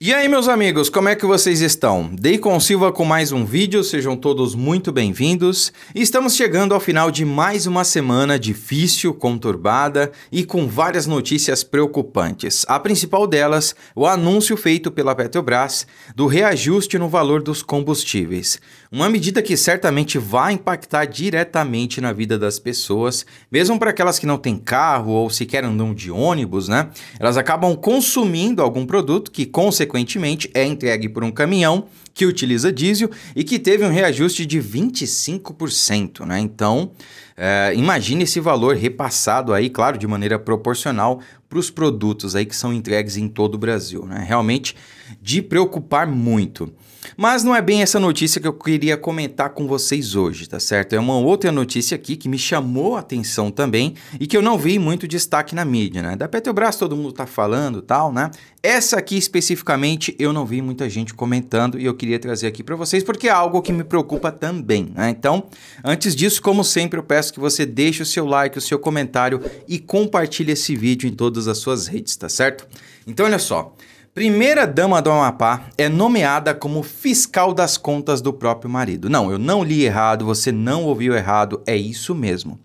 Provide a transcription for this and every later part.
E aí, meus amigos, como é que vocês estão? Deacon Silva com mais um vídeo, sejam todos muito bem-vindos. Estamos chegando ao final de mais uma semana difícil, conturbada e com várias notícias preocupantes. A principal delas, o anúncio feito pela Petrobras do reajuste no valor dos combustíveis. Uma medida que certamente vai impactar diretamente na vida das pessoas, mesmo para aquelas que não têm carro ou sequer andam de ônibus, né? Elas acabam consumindo algum produto que, consequentemente, consequentemente, é entregue por um caminhão que utiliza diesel e que teve um reajuste de 25%. Né? Então, é, imagine esse valor repassado aí, claro, de maneira proporcional para os produtos aí que são entregues em todo o Brasil, né? Realmente de preocupar muito. Mas não é bem essa notícia que eu queria comentar com vocês hoje, tá certo? É uma outra notícia aqui que me chamou a atenção também e que eu não vi muito destaque na mídia, né? Da Petrobras todo mundo tá falando, tal, né? Essa aqui especificamente eu não vi muita gente comentando e eu queria trazer aqui para vocês porque é algo que me preocupa também, né? Então, antes disso, como sempre, eu peço que você deixe o seu like, o seu comentário e compartilhe esse vídeo em todos todas as suas redes, tá certo? Então olha só. Primeira dama do Amapá é nomeada como fiscal das contas do próprio marido. Não, eu não li errado, você não ouviu errado, é isso mesmo.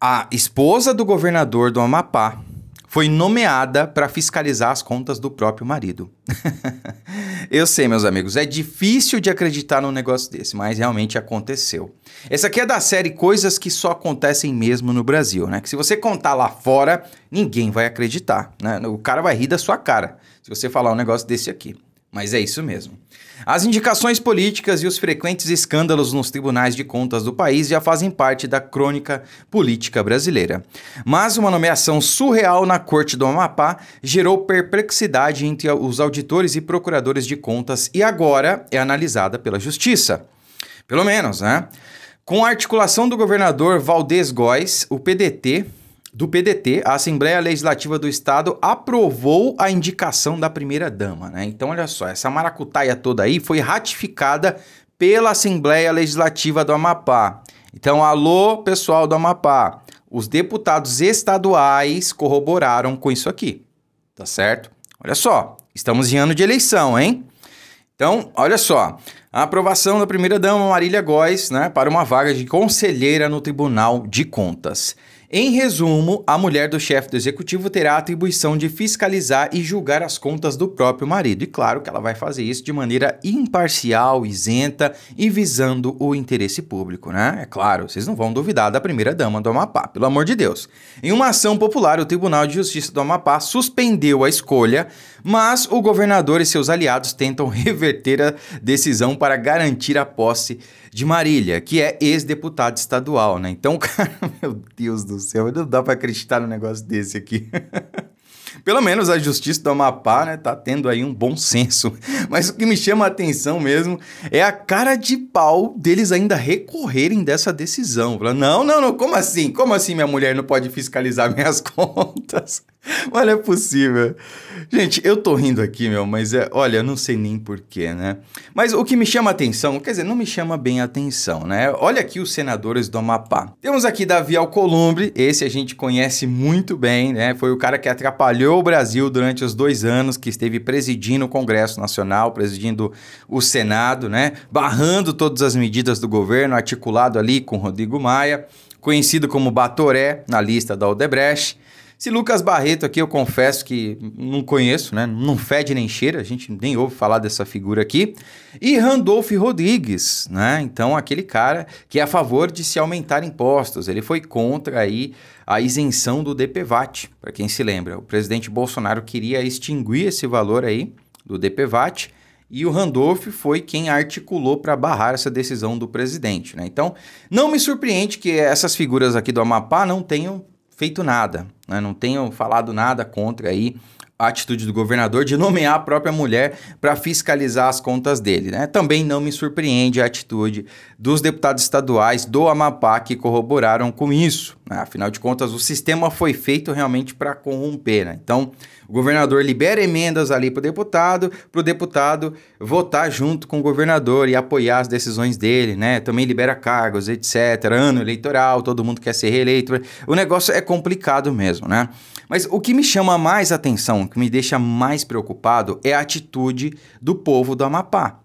A esposa do governador do Amapá foi nomeada para fiscalizar as contas do próprio marido. Eu sei, meus amigos, é difícil de acreditar num negócio desse, mas realmente aconteceu. Essa aqui é da série Coisas que só acontecem mesmo no Brasil, né? Que se você contar lá fora, ninguém vai acreditar, né? O cara vai rir da sua cara se você falar um negócio desse aqui. Mas é isso mesmo. As indicações políticas e os frequentes escândalos nos tribunais de contas do país já fazem parte da crônica política brasileira. Mas uma nomeação surreal na Corte do Amapá gerou perplexidade entre os auditores e procuradores de contas e agora é analisada pela Justiça. Pelo menos, né? Com a articulação do governador Valdez Góes, o PDT, do PDT, a Assembleia Legislativa do Estado aprovou a indicação da primeira-dama, né? Então, olha só, essa maracutaia toda aí foi ratificada pela Assembleia Legislativa do Amapá. Então, alô, pessoal do Amapá, os deputados estaduais corroboraram com isso aqui, tá certo? Olha só, estamos em ano de eleição, hein? Então, olha só, a aprovação da primeira-dama Marília Góes, né, para uma vaga de conselheira no Tribunal de Contas. Em resumo, a mulher do chefe do executivo terá a atribuição de fiscalizar e julgar as contas do próprio marido. E claro que ela vai fazer isso de maneira imparcial, isenta e visando o interesse público, né? É claro, vocês não vão duvidar da primeira dama do Amapá, pelo amor de Deus. Em uma ação popular, o Tribunal de Justiça do Amapá suspendeu a escolha, mas o governador e seus aliados tentam reverter a decisão para garantir a posse de Marília, que é ex-deputada estadual, né? Então, cara, meu Deus do céu, não dá para acreditar num negócio desse aqui. Pelo menos a justiça do Amapá né, tá tendo aí um bom senso. Mas o que me chama a atenção mesmo é a cara de pau deles ainda recorrerem dessa decisão. Falando, não, não, não, como assim? Como assim minha mulher não pode fiscalizar minhas contas? Olha, é possível. Gente, eu tô rindo aqui, meu, mas é, olha, eu não sei nem porquê, né? Mas o que me chama atenção, quer dizer, não me chama bem a atenção, né? Olha aqui os senadores do Amapá. Temos aqui Davi Alcolumbre, esse a gente conhece muito bem, né? Foi o cara que atrapalhou o Brasil durante os dois anos que esteve presidindo o Congresso Nacional, presidindo o Senado, né? Barrando todas as medidas do governo, articulado ali com Rodrigo Maia, conhecido como Batoré na lista da Odebrecht. Esse Lucas Barreto aqui, eu confesso que não conheço, né? Não fede nem cheira, a gente nem ouve falar dessa figura aqui. E Randolph Rodrigues, né? Então, aquele cara que é a favor de se aumentar impostos. Ele foi contra aí a isenção do DPVAT, para quem se lembra. O presidente Bolsonaro queria extinguir esse valor aí do DPVAT. E o Randolph foi quem articulou para barrar essa decisão do presidente. Né? Então, não me surpreende que essas figuras aqui do Amapá não tenham feito nada, né? não tenho falado nada contra aí a atitude do governador de nomear a própria mulher para fiscalizar as contas dele. Né? Também não me surpreende a atitude dos deputados estaduais do Amapá que corroboraram com isso. Né? Afinal de contas, o sistema foi feito realmente para corromper. Né? Então, o governador libera emendas ali para o deputado, para o deputado votar junto com o governador e apoiar as decisões dele, né? Também libera cargos, etc. Ano eleitoral, todo mundo quer ser reeleito. O negócio é complicado mesmo, né? Mas o que me chama mais atenção, o que me deixa mais preocupado, é a atitude do povo do Amapá.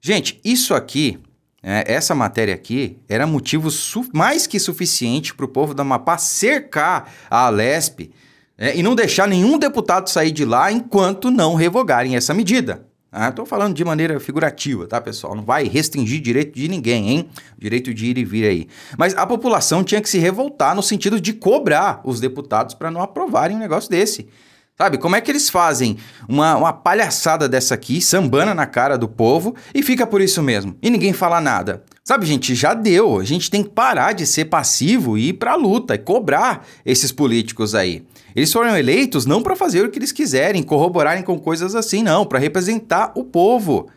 Gente, isso aqui é, essa matéria aqui era motivo mais que suficiente para o povo do Amapá cercar a Alesp é, e não deixar nenhum deputado sair de lá enquanto não revogarem essa medida. Estou ah, falando de maneira figurativa, tá, pessoal? Não vai restringir direito de ninguém, hein? Direito de ir e vir aí. Mas a população tinha que se revoltar no sentido de cobrar os deputados para não aprovarem um negócio desse. Sabe, como é que eles fazem uma, uma palhaçada dessa aqui, sambana na cara do povo e fica por isso mesmo? E ninguém fala nada. Sabe, gente, já deu. A gente tem que parar de ser passivo e ir pra luta e cobrar esses políticos aí. Eles foram eleitos não para fazer o que eles quiserem, corroborarem com coisas assim, não, para representar o povo.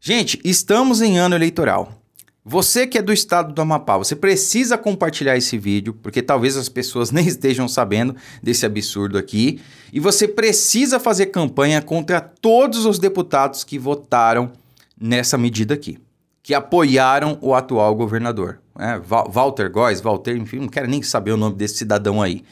Gente, estamos em ano eleitoral. Você que é do estado do Amapá, você precisa compartilhar esse vídeo, porque talvez as pessoas nem estejam sabendo desse absurdo aqui. E você precisa fazer campanha contra todos os deputados que votaram nessa medida aqui, que apoiaram o atual governador. É, Walter Góes, Walter, enfim, não quero nem saber o nome desse cidadão aí.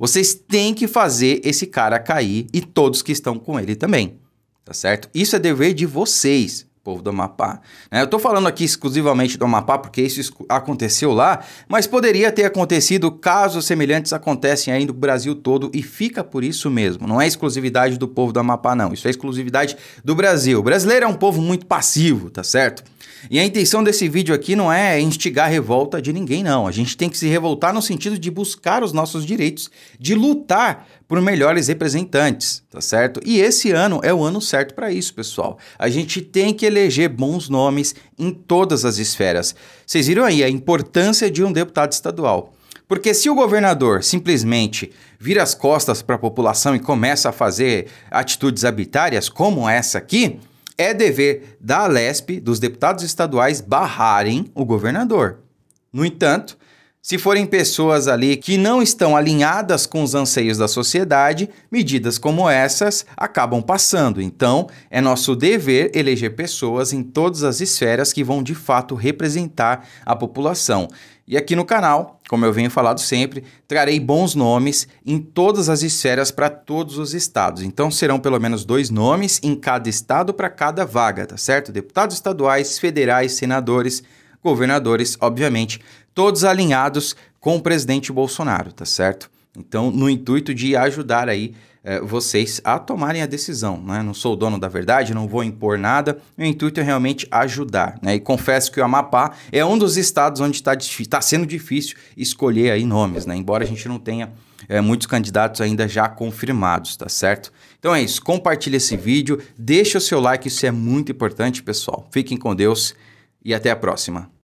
Vocês têm que fazer esse cara cair e todos que estão com ele também, tá certo? Isso é dever de vocês povo do Amapá. Né? Eu estou falando aqui exclusivamente do Amapá porque isso aconteceu lá, mas poderia ter acontecido casos semelhantes acontecem aí no Brasil todo e fica por isso mesmo. Não é exclusividade do povo do Amapá, não. Isso é exclusividade do Brasil. O brasileiro é um povo muito passivo, tá certo? E a intenção desse vídeo aqui não é instigar a revolta de ninguém, não. A gente tem que se revoltar no sentido de buscar os nossos direitos, de lutar por melhores representantes, tá certo? E esse ano é o ano certo para isso, pessoal. A gente tem que eleger bons nomes em todas as esferas. Vocês viram aí a importância de um deputado estadual. Porque se o governador simplesmente vira as costas para a população e começa a fazer atitudes arbitrárias como essa aqui, é dever da Alesp, dos deputados estaduais, barrarem o governador. No entanto, se forem pessoas ali que não estão alinhadas com os anseios da sociedade, medidas como essas acabam passando. Então, é nosso dever eleger pessoas em todas as esferas que vão de fato representar a população. E aqui no canal, como eu venho falado sempre, trarei bons nomes em todas as esferas para todos os estados. Então serão pelo menos dois nomes em cada estado para cada vaga, tá certo? Deputados estaduais, federais, senadores, governadores, obviamente, todos alinhados com o presidente Bolsonaro, tá certo? Então, no intuito de ajudar aí eh, vocês a tomarem a decisão, né? Não sou o dono da verdade, não vou impor nada. O intuito é realmente ajudar, né? E confesso que o Amapá é um dos estados onde está tá sendo difícil escolher aí nomes, né? Embora a gente não tenha eh, muitos candidatos ainda já confirmados, tá certo? Então é isso, compartilhe esse vídeo, deixa o seu like, isso é muito importante, pessoal. Fiquem com Deus e até a próxima.